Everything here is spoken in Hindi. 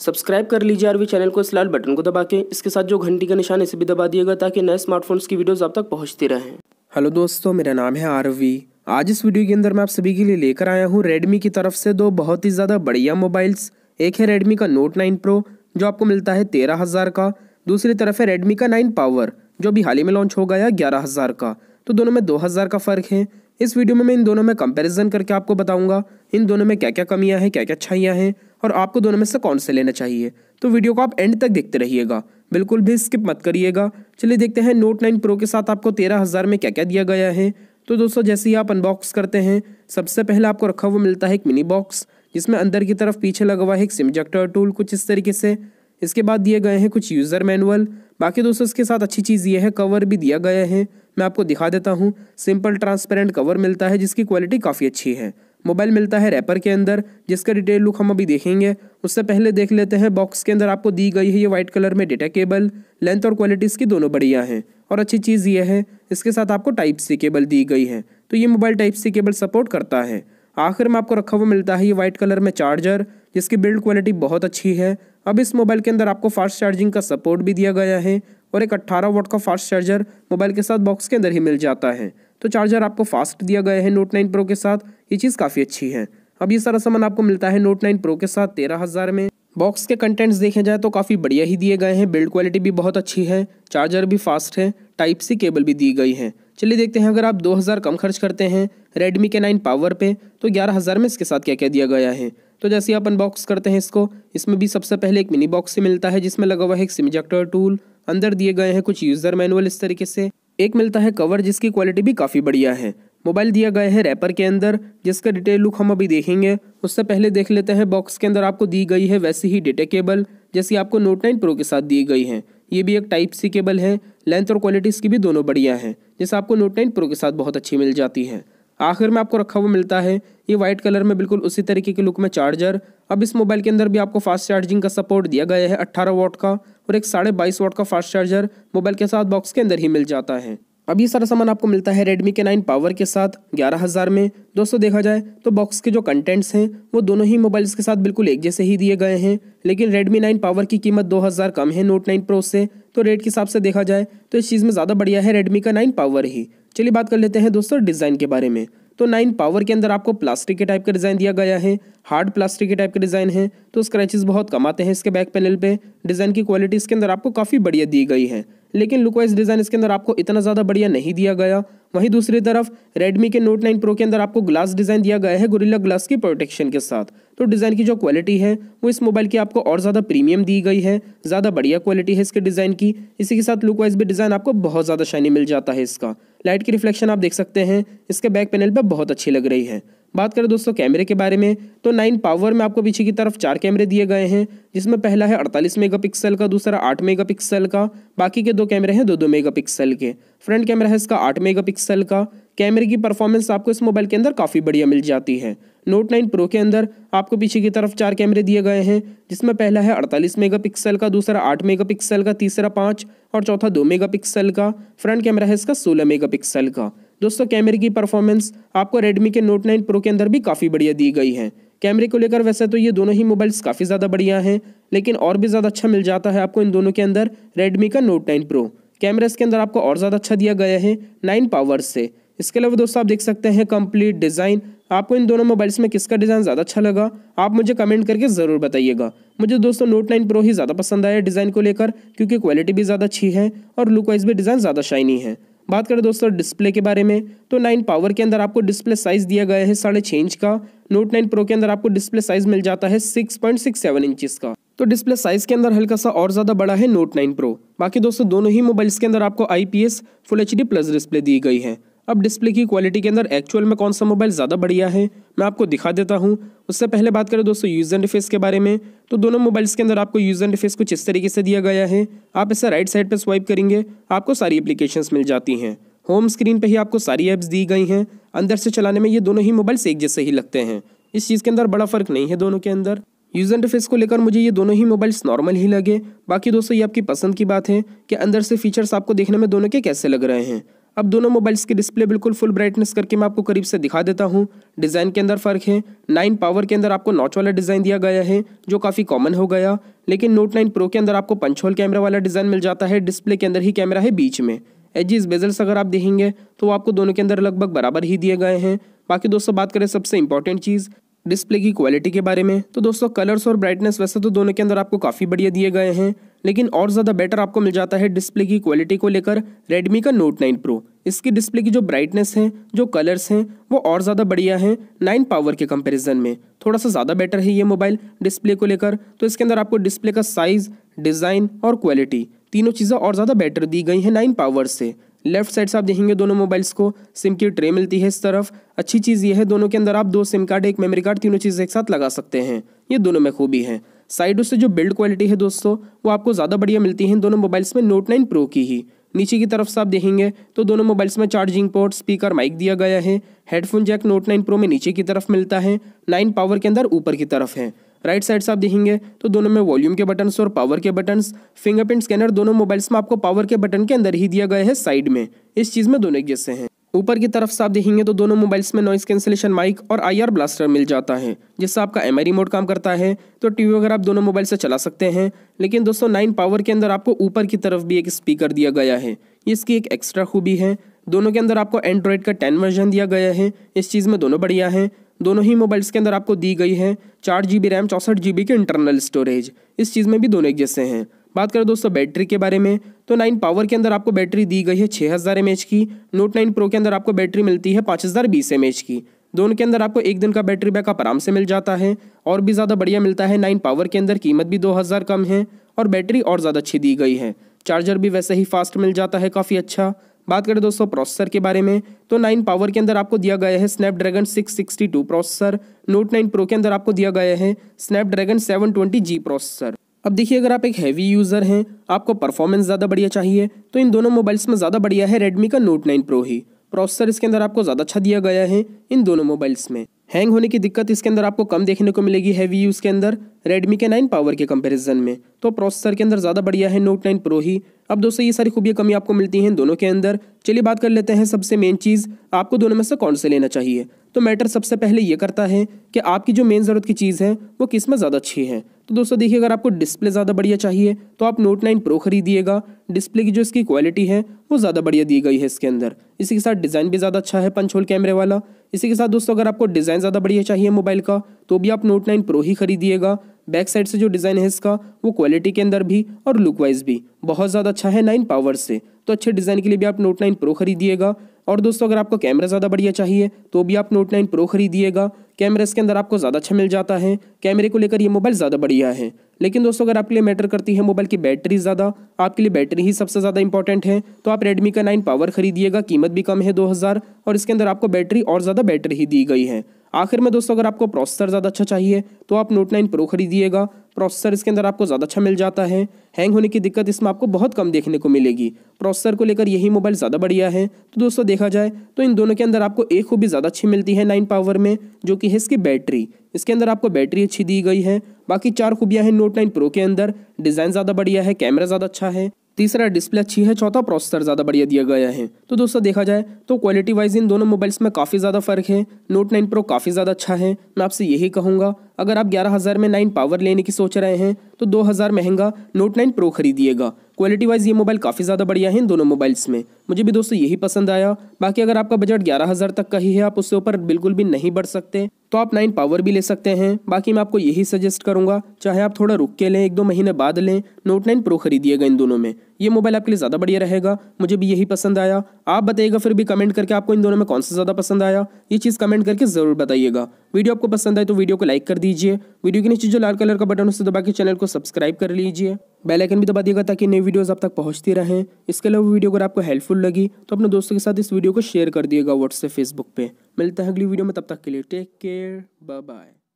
सब्सक्राइब कर लीजिए आरवी चैनल को इस लाल बटन को दबा के इसके साथ जो घंटी का निशान इसे भी दबा दिएगा ताकि नए स्मार्टफोन्स की वीडियोस आप तक पहुंचती रहें हेलो दोस्तों मेरा नाम है आरवी आज इस वीडियो के अंदर मैं आप सभी के लिए लेकर आया हूँ रेडमी की तरफ से दो बहुत ही ज़्यादा बढ़िया मोबाइल्स एक है रेडमी का नोट नाइन प्रो जो आपको मिलता है तेरह हज़ार का दूसरी तरफ है रेडमी का नाइन पावर जो अभी हाल ही में लॉन्च हो गया ग्यारह हज़ार का तो दोनों में दो हज़ार का फ़र्क है इस वीडियो में मैं इन दोनों में कंपैरिजन करके आपको बताऊंगा इन दोनों में क्या क्या कमियां हैं क्या क्या अच्छाइयाँ हैं और आपको दोनों में से कौन से लेना चाहिए तो वीडियो को आप एंड तक देखते रहिएगा बिल्कुल भी स्किप मत करिएगा चलिए देखते हैं नोट नाइन प्रो के साथ आपको तेरह हज़ार में क्या क्या दिया गया है तो दोस्तों जैसे ही आप अनबॉक्स करते हैं सबसे पहले आपको रखा हुआ मिलता है एक मिनी बॉक्स जिसमें अंदर की तरफ पीछे लगा हुआ है एक सिम टूल कुछ इस तरीके से इसके बाद दिए गए हैं कुछ यूज़र मैनुअल बाकी दोस्तों इसके साथ अच्छी चीज़ ये है कवर भी दिया गया है मैं आपको दिखा देता हूँ सिंपल ट्रांसपेरेंट कवर मिलता है जिसकी क्वालिटी काफ़ी अच्छी है मोबाइल मिलता है रैपर के अंदर जिसका डिटेल लुक हम अभी देखेंगे उससे पहले देख लेते हैं बॉक्स के अंदर आपको दी गई है ये वाइट कलर में डेटा केबल लेंथ और क्वालिटी इसकी दोनों बढ़िया हैं और अच्छी चीज़ ये है इसके साथ आपको टाइप सी केबल दी गई है तो ये mobile type C cable support करता है आखिर में आपको रखा हुआ मिलता है ये वाइट कलर में चार्जर जिसकी बिल्ड क्वालिटी बहुत अच्छी है अब इस मोबाइल के अंदर आपको फास्ट चार्जिंग का सपोर्ट भी दिया गया है और एक 18 वोट का फास्ट चार्जर मोबाइल के साथ बॉक्स के अंदर ही मिल जाता है तो चार्जर आपको फास्ट दिया गया है नोट 9 प्रो के साथ ये चीज़ काफ़ी अच्छी है अब ये सारा सामान आपको मिलता है नोट नाइन प्रो के साथ तेरह हज़ार में बॉक्स के कंटेंट्स देखे जाए तो काफ़ी बढ़िया ही दिए गए हैं बिल्ड क्वालिटी भी बहुत अच्छी है चार्जर भी फास्ट है टाइप सी केबल भी दी गई है चलिए देखते हैं अगर आप 2000 कम खर्च करते हैं रेडमी के नाइन पावर पे तो 11000 में इसके साथ क्या क्या दिया गया है तो जैसे आप अनबॉक्स करते हैं इसको इसमें भी सबसे पहले एक मिनी बॉक्स से मिलता है जिसमें लगा हुआ है एक सिमजेक्टर टूल अंदर दिए गए हैं कुछ यूज़र मैनुअल इस तरीके से एक मिलता है कवर जिसकी क्वालिटी भी काफ़ी बढ़िया है मोबाइल दिया गया है रैपर के अंदर जिसका डिटेल लुक हम अभी देखेंगे उससे पहले देख लेते हैं बॉक्स के अंदर आपको दी गई है वैसी ही डेटा केबल जैसी आपको नोट नाइन प्रो के साथ दी गई है ये भी एक टाइप सी केबल है लेंथ और क्वालिटी इसकी भी दोनों बढ़िया हैं जैसे आपको नोट नाइन प्रो के साथ बहुत अच्छी मिल जाती है आखिर में आपको रखा हुआ मिलता है ये वाइट कलर में बिल्कुल उसी तरीके के लुक में चार्जर अब इस मोबाइल के अंदर भी आपको फास्ट चार्जिंग का सपोर्ट दिया गया है 18 वॉट का और एक साढ़े बाईस वॉट का फास्ट चार्जर मोबाइल के साथ बॉक्स के अंदर ही मिल जाता है अब ये सारा सामान आपको मिलता है Redmi के नाइन पावर के साथ ग्यारह हज़ार में दोस्तों देखा जाए तो बॉक्स के जो कंटेंट्स हैं वो दोनों ही मोबाइल्स के साथ बिल्कुल एक जैसे ही दिए गए हैं लेकिन Redmi 9 पावर की कीमत 2000 कम है Note 9 Pro से तो रेट के हिसाब से देखा जाए तो इस चीज़ में ज़्यादा बढ़िया है रेडमी का नाइन पावर ही चलिए बात कर लेते हैं दोस्तों डिज़ाइन के बारे में तो नाइन पावर के अंदर आपको प्लास्टिक के टाइप का डिज़ाइन दिया गया है हार्ड प्लास्टिक के टाइप का डिज़ाइन है तो स्क्रैचेस बहुत कम आते हैं इसके बैक पैनल पे डिज़ाइन की क्वालिटी इसके अंदर आपको काफ़ी बढ़िया दी गई है लेकिन लुकवाइज डिज़ाइन इसके अंदर आपको इतना ज़्यादा बढ़िया नहीं दिया गया वहीं दूसरी तरफ रेडमी के नोट 9 प्रो के अंदर आपको ग्लास डिज़ाइन दिया गया है गोरिल्ला ग्लास की प्रोटेक्शन के साथ तो डिज़ाइन की जो क्वालिटी है वो इस मोबाइल की आपको और ज़्यादा प्रीमियम दी गई है ज़्यादा बढ़िया क्वालिटी है इसके डिज़ाइन की इसी के साथ लुकवाइज भी डिज़ाइन आपको बहुत ज़्यादा शाइनी मिल जाता है इसका लाइट की रिफ्लेक्शन आप देख सकते हैं इसके बैक पैनल पर बहुत अच्छी लग रही है बात करें दोस्तों कैमरे के बारे में तो नाइन पावर में आपको पीछे की तरफ चार कैमरे दिए गए हैं जिसमें पहला है 48 मेगापिक्सल का दूसरा 8 मेगापिक्सल का बाकी के दो कैमरे हैं दो दो मेगापिक्सल के फ्रंट कैमरा है इसका 8 मेगापिक्सल का कैमरे की परफॉर्मेंस आपको इस मोबाइल के अंदर काफ़ी बढ़िया मिल जाती है नोट नाइन प्रो के अंदर आपको पीछे की तरफ चार कैमरे दिए गए हैं जिसमें पहला है अड़तालीस मेगा का दूसरा आठ मेगा का तीसरा पाँच और चौथा दो मेगा का फ्रंट कैमरा है इसका सोलह मेगा का दोस्तों कैमरे की परफॉर्मेंस आपको रेडमी के नोट नाइन प्रो के अंदर भी काफ़ी बढ़िया दी गई है कैमरे को लेकर वैसे तो ये दोनों ही मोबाइल्स काफ़ी ज़्यादा बढ़िया हैं लेकिन और भी ज़्यादा अच्छा मिल जाता है आपको इन दोनों के अंदर रेडमी का नोट नाइन प्रो कैमरा के अंदर आपको और ज़्यादा अच्छा दिया गया है नाइन पावर्स से इसके अलावा दोस्तों आप देख सकते हैं कंप्लीट डिज़ाइन आपको इन दोनों मोबाइल्स में किसका डिज़ाइन ज़्यादा अच्छा लगा आप मुझे कमेंट करके ज़रूर बताइएगा मुझे दोस्तों नोट नाइन प्रो ही ज़्यादा पसंद आया डिज़ाइन को लेकर क्योंकि क्वालिटी भी ज़्यादा अच्छी है और लुक वाइज भी डिज़ाइन ज़्यादा शाइनी है बात करें दोस्तों डिस्प्ले के बारे में तो नाइन पावर के अंदर आपको डिस्प्ले साइज दिया गया है साढ़े छः इंच का नोट नाइन प्रो के अंदर आपको डिस्प्ले साइज मिल जाता है six point six seven inch का तो डिस्प्ले साइज के अंदर हल्का सा और ज़्यादा बड़ा है नोट नाइन प्रो बाकी दोस्तों दोनों ही मोबाइल्स के अंदर आपको I full H D plus display दी गई है अब डिस्प्ले की क्वालिटी के अंदर एक्चुअल में कौन सा मोबाइल ज़्यादा बढ़िया है मैं आपको दिखा देता हूँ उससे पहले बात करें दोस्तों यूज़ एंड फेस के बारे में तो दोनों मोबाइल्स के अंदर आपको यूज़ एंड फेस कुछ इस तरीके से दिया गया है आप इसे राइट साइड पर स्वाइप करेंगे आपको सारी एप्लीकेशंस मिल जाती हैं होम स्क्रीन पर ही आपको सारी ऐप्स दी गई हैं अंदर से चलाने में ये दोनों ही मोबाइल्स एक जैसे ही लगते हैं इस चीज़ के अंदर बड़ा फ़र्क नहीं है दोनों के अंदर एंड फेस को लेकर मुझे ये दोनों ही मोबाइल्स नॉर्मल ही लगे बाकी दोस्तों ये आपकी पसंद की बात है कि अंदर से फीचर्स आपको देखने में दोनों के कैसे लग रहे हैं अब दोनों मोबाइल्स की डिस्प्ले बिल्कुल फुल ब्राइटनेस करके मैं आपको करीब से दिखा देता हूँ डिज़ाइन के अंदर फ़र्क है नाइन पावर के अंदर आपको नॉच वाला डिज़ाइन दिया गया है जो काफ़ी कॉमन हो गया लेकिन नोट नाइन प्रो के अंदर आपको पंचोल कैमरा वाला डिज़ाइन मिल जाता है डिस्प्ले के अंदर ही कैमरा है बीच में एजिस बेजल्स अगर आप देखेंगे तो आपको दोनों के अंदर लगभग बराबर ही दिए गए हैं बाकी दोस्तों बात करें सबसे इंपॉर्टेंट चीज़ डिस्प्ले की क्वालिटी के बारे में तो दोस्तों कलर्स और ब्राइटनेस वैसे तो दोनों के अंदर आपको काफ़ी बढ़िया दिए गए हैं लेकिन और ज़्यादा बेटर आपको मिल जाता है डिस्प्ले की क्वालिटी को लेकर रेडमी का नोट नाइन प्रो इसकी डिस्प्ले की जो ब्राइटनेस है जो कलर्स हैं वो और ज़्यादा बढ़िया है नाइन पावर के कंपैरिजन में थोड़ा सा ज़्यादा बेटर है ये मोबाइल डिस्प्ले को लेकर तो इसके अंदर आपको डिस्प्ले का साइज़ डिज़ाइन और क्वालिटी तीनों चीज़ें और ज़्यादा बेटर दी गई हैं नाइन पावर से लेफ्ट साइड से आप देखेंगे दोनों मोबाइल्स को सिम की ट्रे मिलती है इस तरफ अच्छी चीज़ ये है दोनों के अंदर आप दो सिम कार्ड एक मेमोरी कार्ड तीनों चीज़ें एक साथ लगा सकते हैं ये दोनों में खूबी है साइड से जो बिल्ड क्वालिटी है दोस्तों वो आपको ज़्यादा बढ़िया मिलती है दोनों मोबाइल्स में नोट नाइन प्रो की ही नीचे की तरफ से आप देखेंगे तो दोनों मोबाइल्स में चार्जिंग पोर्ट स्पीकर माइक दिया गया है headphone jack note nine pro में नीचे की तरफ मिलता है नाइन पावर के अंदर ऊपर की तरफ है राइट साइड से आप देखेंगे तो दोनों में वॉल्यूम के बटन्स और पावर के बटन्स फिंगरप्रिंट स्कैनर दोनों मोबाइल्स में आपको पावर के बटन के अंदर ही दिया गया है साइड में इस चीज़ में दोनों एक जैसे हैं ऊपर की तरफ से आप देखेंगे तो दोनों मोबाइल्स में नॉइस कैंसिलेशन माइक और आईआर ब्लास्टर मिल जाता है जिससे आपका एम रिमोट काम करता है तो टीवी वगैरह आप दोनों मोबाइल से चला सकते हैं लेकिन दोस्तों नाइन पावर के अंदर आपको ऊपर की तरफ भी एक स्पीकर दिया गया है इसकी एक एक्स्ट्रा खूबी है दोनों के अंदर आपको एंड्रॉयड का टेन वर्जन दिया गया है इस चीज़ में दोनों बढ़िया हैं दोनों ही मोबाइल्स के अंदर आपको दी गई है चार जी बी रैम चौंसठ जी बी के इंटरनल स्टोरेज इस चीज़ में भी दोनों एक जैसे हैं बात करें दोस्तों बैटरी के बारे में तो नाइन पावर के अंदर आपको बैटरी दी गई है छः हज़ार एम की नोट नाइन प्रो के अंदर आपको बैटरी मिलती है पाँच हज़ार बीस एम की दोनों के अंदर आपको एक दिन का बैटरी बैकअप आराम से मिल जाता है और भी ज़्यादा बढ़िया मिलता है नाइन पावर के अंदर कीमत भी दो हज़ार कम है और बैटरी और ज़्यादा अच्छी दी गई है चार्जर भी वैसे ही फास्ट मिल जाता है काफ़ी अच्छा बात करें दोस्तों प्रोसेसर के बारे में तो नाइन पावर के अंदर आपको दिया गया है Snapdragon 662 processor note nine pro के अंदर आपको दिया गया है स्नैपड्रैगन 720G प्रोसेसर अब देखिए अगर आप एक हैवी यूज़र हैं आपको परफॉर्मेंस ज़्यादा बढ़िया चाहिए तो इन दोनों मोबाइल्स में ज़्यादा बढ़िया है रेडमी का नोट नाइन प्रो ही प्रोसेसर इसके अंदर आपको ज़्यादा अच्छा दिया गया है इन दोनों मोबाइल्स में हैंग होने की दिक्कत इसके अंदर आपको कम देखने को मिलेगी हैवी यूज़ के अंदर रेडमी के नाइन पावर के कंपैरिजन में तो प्रोसेसर के अंदर ज़्यादा बढ़िया है नोट नाइन प्रो ही अब दोस्तों ये सारी खूबियाँ कमी आपको मिलती हैं दोनों के अंदर चलिए बात कर लेते हैं सबसे मेन चीज़ आपको दोनों में से कौन से लेना चाहिए तो मैटर सबसे पहले ये करता है कि आपकी जो मेन ज़रूरत की चीज़ है वो किस में ज़्यादा अच्छी है तो दोस्तों देखिए अगर आपको डिस्प्ले ज़्यादा बढ़िया चाहिए तो आप नोट नाइन प्रो खरीदिएगा डिस्प्ले की जो इसकी क्वालिटी है वो ज़्यादा बढ़िया दी गई है इसके अंदर इसी के साथ डिज़ाइन भी ज़्यादा अच्छा है पंच होल कैमरे वाला इसी के साथ दोस्तों अगर आपको डिज़ाइन ज़्यादा बढ़िया चाहिए मोबाइल का तो भी आप नोट नाइन प्रो ही खरीदिएगा बैक साइड से जो डिज़ाइन है इसका वो क्वालिटी के अंदर भी और लुक वाइज भी बहुत ज़्यादा अच्छा है नाइन पावर से तो अच्छे डिज़ाइन के लिए भी आप नोट नाइन प्रो खरीदिएगा और दोस्तों अगर आपको कैमरा ज़्यादा बढ़िया चाहिए तो भी आप नोट नाइन प्रो खरीदिएगा कैमरा इसके अंदर आपको ज़्यादा अच्छा मिल जाता है कैमरे को लेकर ये मोबाइल ज़्यादा बढ़िया है लेकिन दोस्तों अगर आपके लिए मैटर करती है मोबाइल की बैटरी ज़्यादा आपके लिए बैटरी ही सबसे ज़्यादा इंपॉर्टेंट है तो आप रेडमी का नाइन पावर खरीदिएगा कीमत भी कम है दो और इसके अंदर आपको बैटरी और ज़्यादा बैटरी ही दी गई है आखिर में दोस्तों अगर आपको प्रोसेसर ज़्यादा अच्छा चाहिए तो आप नोट नाइन प्रो खरीदिएगा प्रोसेसर इसके अंदर आपको ज़्यादा अच्छा मिल जाता है हैंग होने की दिक्कत इसमें आपको बहुत कम देखने को मिलेगी प्रोसेसर को लेकर यही मोबाइल ज़्यादा बढ़िया है तो दोस्तों देखा जाए तो इन दोनों के अंदर आपको एक खूबी ज़्यादा अच्छी मिलती है नाइन पावर में जो कि है इसकी बैटरी इसके अंदर आपको बैटरी अच्छी दी गई है बाकी चार खूबियाँ हैं नोट नाइन प्रो के अंदर डिज़ाइन ज़्यादा बढ़िया है कैमरा ज़्यादा अच्छा है तीसरा डिस्प्ले अच्छी है चौथा प्रोसेसर ज़्यादा बढ़िया दिया गया है तो दोस्तों देखा जाए तो क्वालिटी वाइज इन दोनों मोबाइल्स में काफ़ी ज़्यादा फ़र्क है नोट नाइन प्रो काफ़ी ज़्यादा अच्छा है मैं आपसे यही कहूँगा अगर आप ग्यारह हज़ार में नाइन पावर लेने की सोच रहे हैं तो दो हज़ार महंगा नोट नाइन प्रो खरीदिएगा क्वालिटी वाइज ये मोबाइल काफ़ी ज़्यादा बढ़िया है इन दोनों मोबाइल्स में मुझे भी दोस्तों यही पसंद आया बाकी अगर आपका बजट ग्यारह हज़ार तक का ही है आप उससे ऊपर बिल्कुल भी नहीं बढ़ सकते तो आप नाइन पावर भी ले सकते हैं बाकी मैं आपको यही सजेस्ट करूंगा चाहे आप थोड़ा रुक के लें एक दो महीने बाद लें नोट नाइन प्रो खरीदिएगा इन दोनों में ये मोबाइल आपके लिए ज़्यादा बढ़िया रहेगा मुझे भी यही पसंद आया आप बताइएगा फिर भी कमेंट करके आपको इन दोनों में कौन सा ज़्यादा पसंद आया ये चीज़ कमेंट करके ज़रूर बताइएगा वीडियो आपको पसंद आए तो वीडियो को लाइक कर दीजिए वीडियो के नीचे जो लाल कलर का बटन उससे दबा के चैनल को सब्सक्राइब कर लीजिए बेलाइकन भी दबा दिएगा ताकि नई वीडियोज़ आप तक पहुँचती रहें इसके अलावा वीडियो अगर आपको हेल्पफुल हेल्पफुल लगी तो अपने दोस्तों के साथ इस वीडियो को शेयर कर दिएगा व्हाट्सएप फेसबुक पे मिलते हैं अगली वीडियो में तब तक के लिए टेक केयर बाय बाय